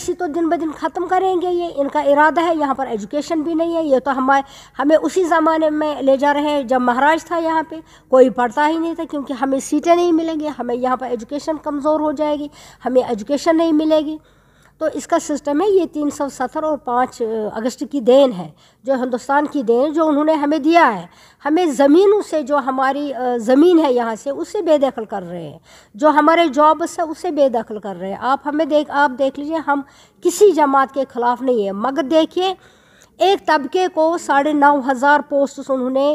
سی تو دن بدن ختم کریں گے یہ ان کا ارادہ ہے یہاں پر ایجوکیشن بھی نہیں ہے یہ تو ہمارے ہمیں اسی زمانے میں لے جا رہے ہیں جب مہاراج تھا یہاں پہ کوئی پڑھتا ہی نہیں تھا کیونکہ ہمیں سیٹیں نہیں ملیں گی ہمیں یہاں پر ایجوکیشن کمزور ہو جائے گی ہمیں ایجوکیشن نہیں ملے گی تو اس کا سسٹم ہے یہ تین سو ستر اور پانچ اگست کی دین ہے جو ہندوستان کی دین جو انہوں نے ہمیں دیا ہے ہمیں زمینوں سے جو ہماری زمین ہے یہاں سے اسے بے دخل کر رہے ہیں جو ہمارے جابس ہے اسے بے دخل کر رہے ہیں آپ ہمیں آپ دیکھ لیجئے ہم کسی جماعت کے خلاف نہیں ہیں مگر دیکھیے ایک طبقے کو ساڑھے نو ہزار پوسٹس انہوں نے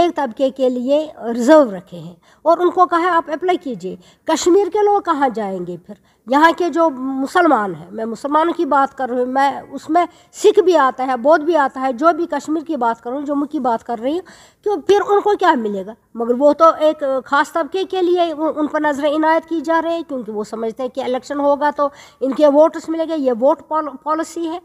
ایک طبقے کے لیے ریزرو رکھے ہیں اور ان کو کہا ہے آپ اپلائی کیجئے کشمیر کے لوگ کہاں جائیں گے پھر یہاں کے جو مسلمان ہیں میں مسلمانوں کی بات کر رہی ہوں میں اس میں سکھ بھی آتا ہے بودھ بھی آتا ہے جو بھی کشمیر کی بات کر رہا ہوں جموں کی بات کر رہی ہوں کہ پھر ان کو کیا ملے گا مگر وہ تو ایک خاص طبقے کے لیے ان پر نظر عنایت کی جا رہی ہے کیونکہ وہ سمجھتے ہیں کہ الیکشن ہوگا تو ان کے ووٹس ملے گا یہ ووٹ پالیسی ہے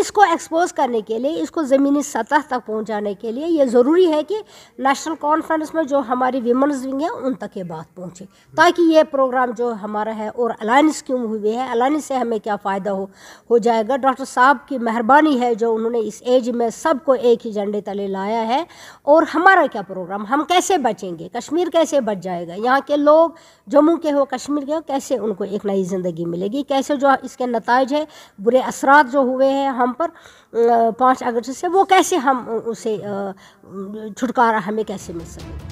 اس کو ایکسپوز کرنے کے لیے اس کو زمینی سطح تک پہنچانے کے لیے یہ ضروری ہے کہ نیشنل کانفرنس میں جو ہماری ویمنز ونگ ہیں ان تک یہ بات پہنچے تاکہ یہ پروگرام جو ہمارا ہے اور الائنس کیوں ہوئی ہے الائنس سے ہمیں کیا فائدہ ہو ہو جائے گا ڈاکٹر صاحب کی مہربانی ہے جو انہوں نے اس ایج میں سب کو ایک ہی جھنڈے تلے لایا ہے اور ہمارا کیا پروگرام ہم کیسے بچیں گے کشمیر کیسے بچ جائے گا یہاں کے لوگ جموں کے ہو کشمیر کے ہو کیسے ان کو ایک نئی زندگی ملے گی کیسے جو اس کے نتائج ہے برے اثرات جو ہوئے ہیں ہم پر پانچ اگست سے وہ کیسے ہم اسے چھٹکارا ہمیں کیسے مل سکے